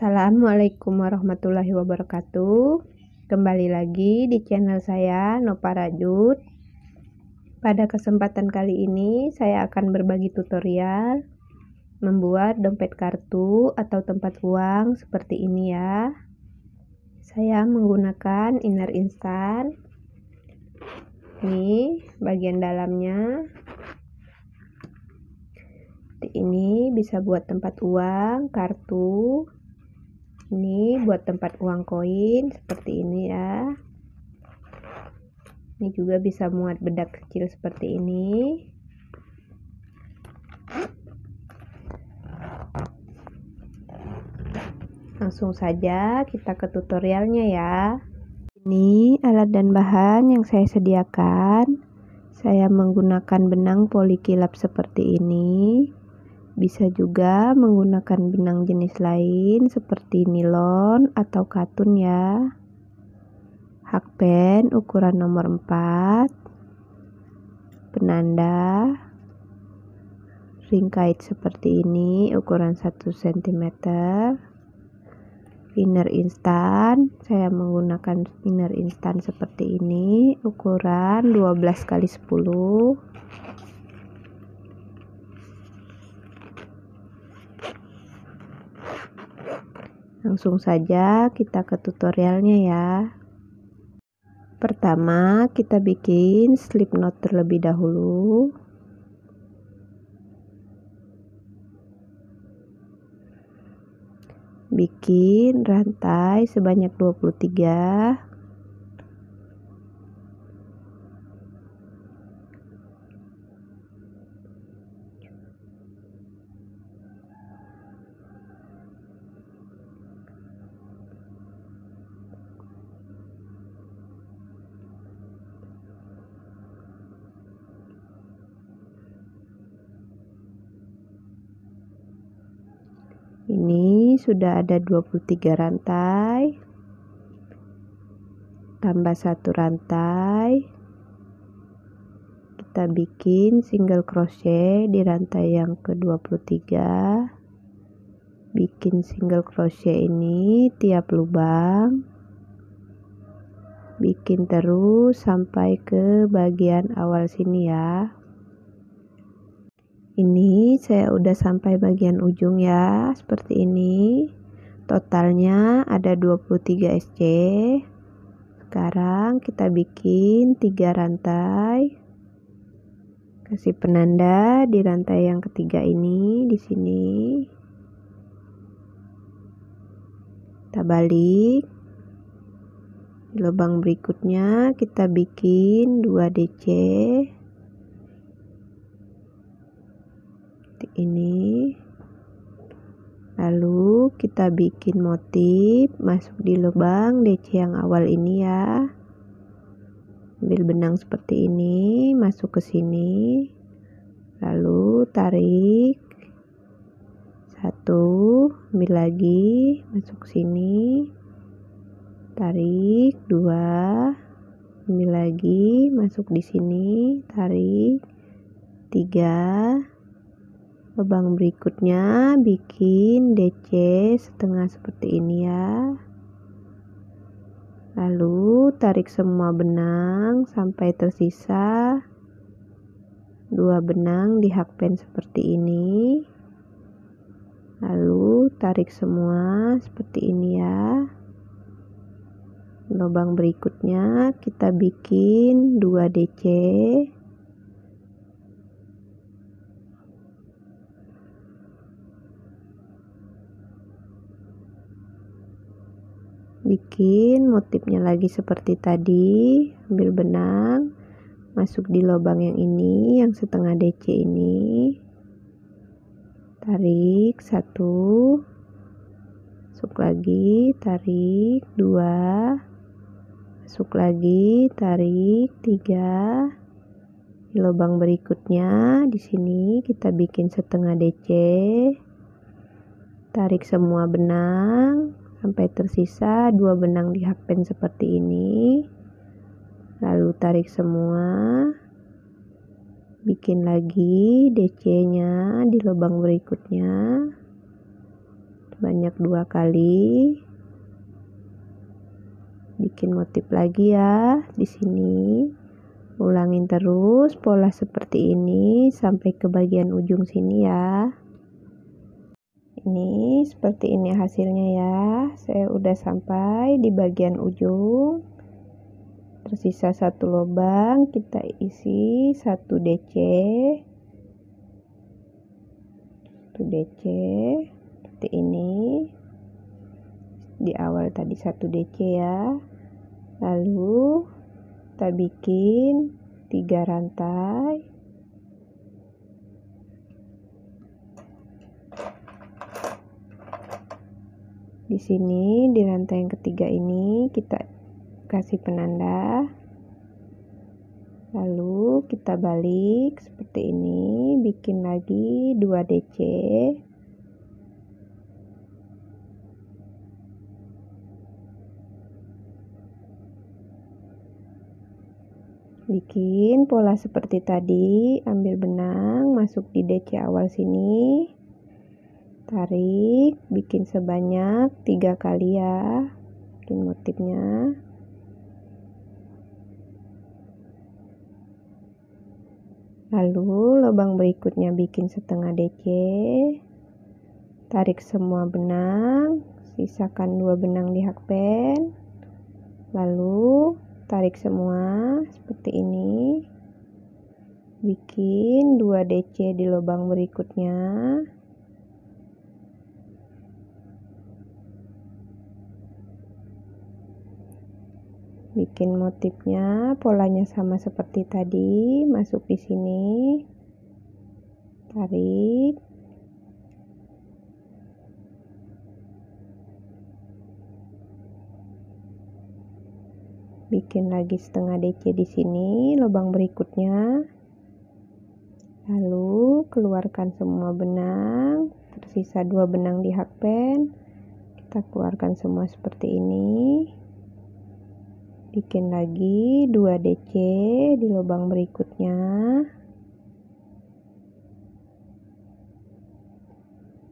Assalamualaikum warahmatullahi wabarakatuh. Kembali lagi di channel saya Nova Rajut. Pada kesempatan kali ini saya akan berbagi tutorial membuat dompet kartu atau tempat uang seperti ini ya. Saya menggunakan inner instan. Ini bagian dalamnya ini bisa buat tempat uang, kartu, ini buat tempat uang koin seperti ini ya ini juga bisa muat bedak kecil seperti ini langsung saja kita ke tutorialnya ya ini alat dan bahan yang saya sediakan saya menggunakan benang polikilap seperti ini bisa juga menggunakan benang jenis lain seperti nilon atau katun ya. Hakpen ukuran nomor 4. Penanda ring kait seperti ini ukuran 1 cm. Spinner instan, saya menggunakan spinner instan seperti ini ukuran 12 x 10 Langsung saja kita ke tutorialnya ya. Pertama, kita bikin slip knot terlebih dahulu. Bikin rantai sebanyak 23. sudah ada 23 rantai tambah satu rantai kita bikin single crochet di rantai yang ke 23 bikin single crochet ini tiap lubang bikin terus sampai ke bagian awal sini ya ini saya udah sampai bagian ujung ya seperti ini totalnya ada 23 SC sekarang kita bikin tiga rantai kasih penanda di rantai yang ketiga ini di sini kita balik di lubang berikutnya kita bikin 2 DC ini lalu kita bikin motif masuk di lubang DC yang awal ini ya ambil benang seperti ini masuk ke sini lalu tarik satu ambil lagi masuk sini tarik dua ambil lagi masuk di sini tarik tiga lubang berikutnya bikin DC setengah seperti ini ya lalu tarik semua benang sampai tersisa dua benang di hakpen seperti ini lalu tarik semua seperti ini ya lubang berikutnya kita bikin 2 DC bikin motifnya lagi seperti tadi ambil benang masuk di lubang yang ini yang setengah DC ini tarik satu masuk lagi tarik dua masuk lagi tarik tiga di lubang berikutnya di sini kita bikin setengah DC tarik semua benang sampai tersisa dua benang di hakpen seperti ini lalu tarik semua bikin lagi DC nya di lubang berikutnya banyak dua kali bikin motif lagi ya di sini ulangin terus pola seperti ini sampai ke bagian ujung sini ya ini seperti ini hasilnya ya saya udah sampai di bagian ujung tersisa satu lubang kita isi satu DC satu DC seperti ini di awal tadi satu DC ya lalu kita bikin tiga rantai di sini di rantai yang ketiga ini kita kasih penanda. Lalu kita balik seperti ini, bikin lagi 2 DC. Bikin pola seperti tadi, ambil benang, masuk di DC awal sini tarik bikin sebanyak tiga kali ya bikin motifnya lalu lubang berikutnya bikin setengah DC tarik semua benang sisakan dua benang di hakpen lalu tarik semua seperti ini bikin 2 DC di lubang berikutnya bikin motifnya polanya sama seperti tadi masuk di sini tarik bikin lagi setengah DC di sini lubang berikutnya lalu keluarkan semua benang tersisa dua benang di hakpen kita keluarkan semua seperti ini bikin lagi 2 DC di lubang berikutnya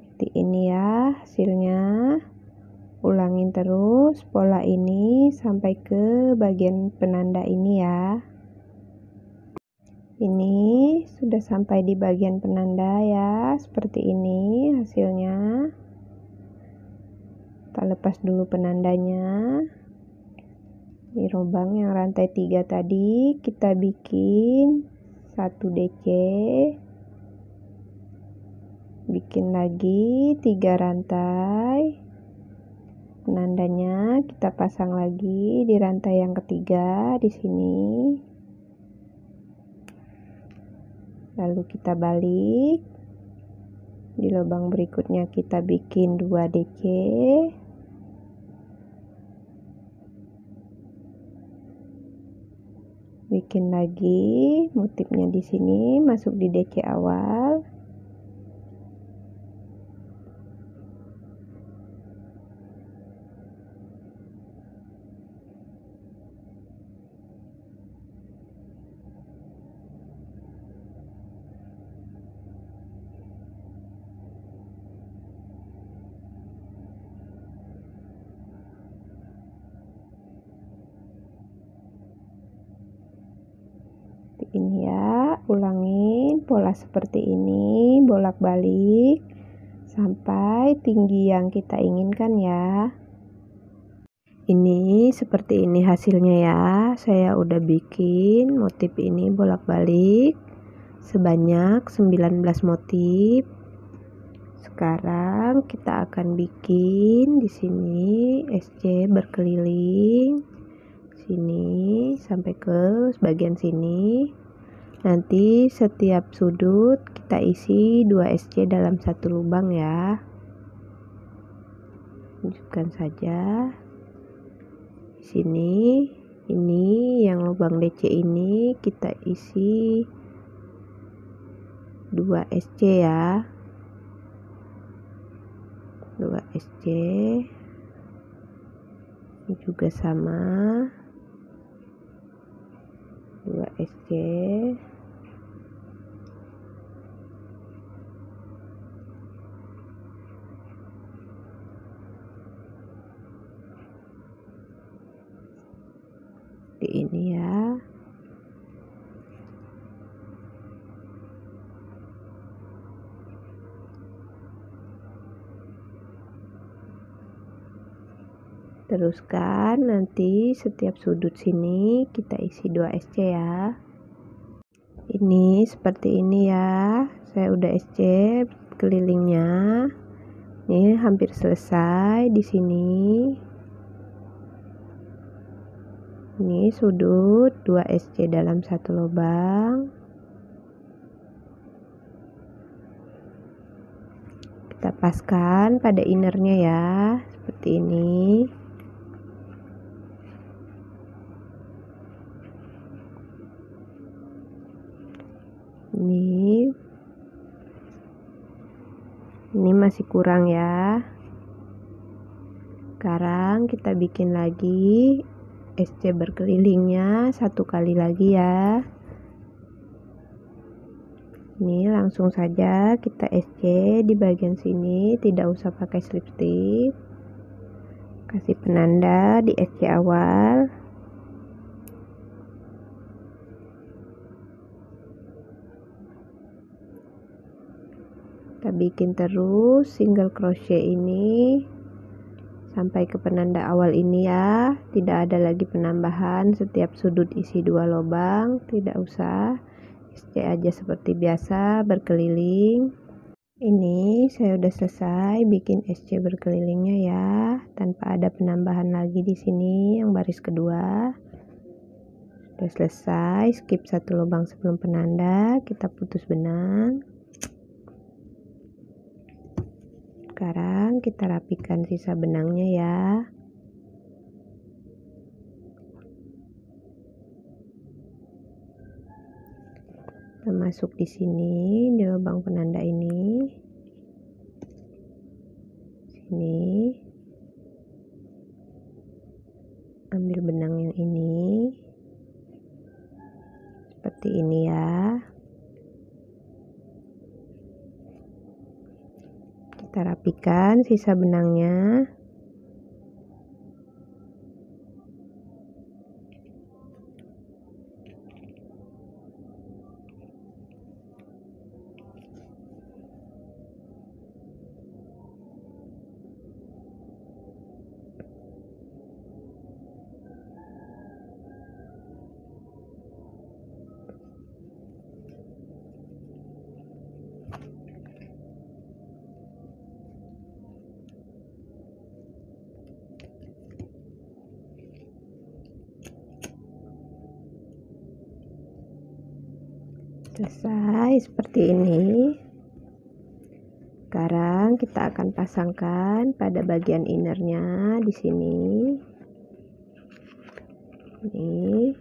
seperti ini ya hasilnya ulangin terus pola ini sampai ke bagian penanda ini ya ini sudah sampai di bagian penanda ya seperti ini hasilnya kita lepas dulu penandanya di lubang yang rantai tiga tadi kita bikin satu DC bikin lagi tiga rantai penandanya kita pasang lagi di rantai yang ketiga di sini lalu kita balik di lubang berikutnya kita bikin 2 DC bikin lagi motifnya di sini masuk di DC awal ini ya ulangin pola seperti ini bolak-balik sampai tinggi yang kita inginkan ya ini seperti ini hasilnya ya saya udah bikin motif ini bolak-balik sebanyak 19 motif sekarang kita akan bikin di sini SC berkeliling sini sampai ke sebagian sini Nanti setiap sudut kita isi 2 SC dalam satu lubang ya. Tunjukkan saja. Di sini ini yang lubang DC ini kita isi 2 SC ya. 2 SC. Ini juga sama. 2 SC. seperti ini ya teruskan nanti setiap sudut sini kita isi 2 SC ya ini seperti ini ya saya udah SC kelilingnya ini hampir selesai di sini ini sudut 2 SC dalam satu lubang kita paskan pada innernya ya seperti ini ini ini masih kurang ya sekarang kita bikin lagi SC berkelilingnya satu kali lagi ya ini langsung saja kita SC di bagian sini tidak usah pakai slip stitch kasih penanda di SC awal kita bikin terus single crochet ini Sampai ke penanda awal ini ya, tidak ada lagi penambahan setiap sudut isi dua lubang tidak usah. Stay aja seperti biasa berkeliling. Ini saya udah selesai bikin SC berkelilingnya ya, tanpa ada penambahan lagi di sini yang baris kedua. udah selesai, skip satu lubang sebelum penanda, kita putus benang. sekarang kita rapikan sisa benangnya ya. Kita masuk di sini di lubang penanda ini. Sini. Ambil benang yang ini. Seperti ini ya. rapikan sisa benangnya selesai seperti ini sekarang kita akan pasangkan pada bagian innernya di sini ini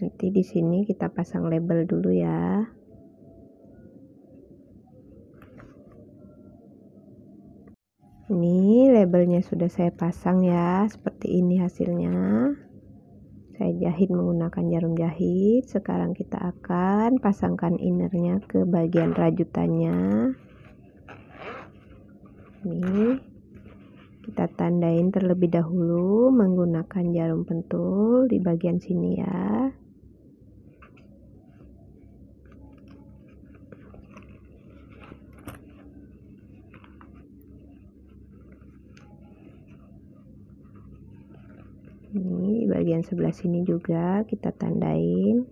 nanti di sini kita pasang label dulu ya labelnya sudah saya pasang ya seperti ini hasilnya saya jahit menggunakan jarum jahit sekarang kita akan pasangkan innernya ke bagian rajutannya ini kita tandain terlebih dahulu menggunakan jarum pentul di bagian sini ya bagian sebelah sini juga kita tandain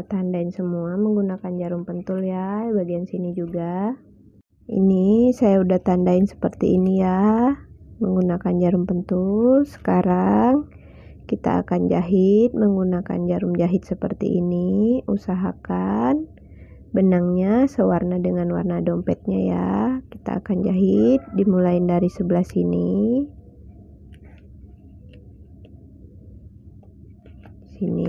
kita tandain semua menggunakan jarum pentul ya bagian sini juga ini saya udah tandain seperti ini ya menggunakan jarum pentul sekarang kita akan jahit menggunakan jarum jahit seperti ini usahakan benangnya sewarna dengan warna dompetnya ya kita akan jahit dimulai dari sebelah sini sini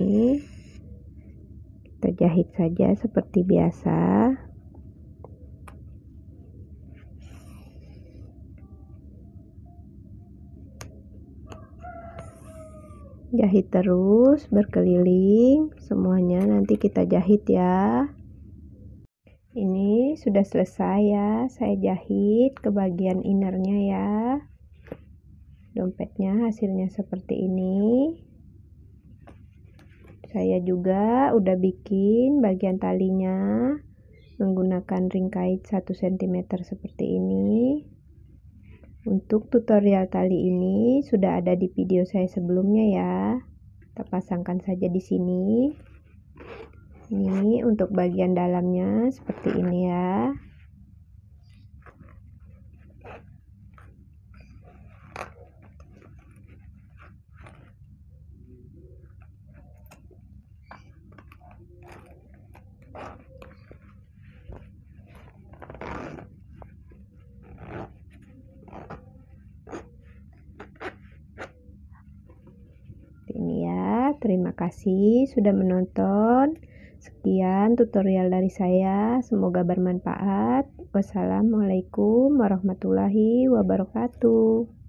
kita jahit saja seperti biasa jahit terus berkeliling semuanya nanti kita jahit ya ini sudah selesai ya saya jahit ke bagian innernya ya dompetnya hasilnya seperti ini saya juga udah bikin bagian talinya menggunakan ring kait 1 cm seperti ini untuk tutorial tali ini sudah ada di video saya sebelumnya ya kita pasangkan saja di sini ini untuk bagian dalamnya seperti ini ya Terima kasih sudah menonton. Sekian tutorial dari saya. Semoga bermanfaat. Wassalamualaikum warahmatullahi wabarakatuh.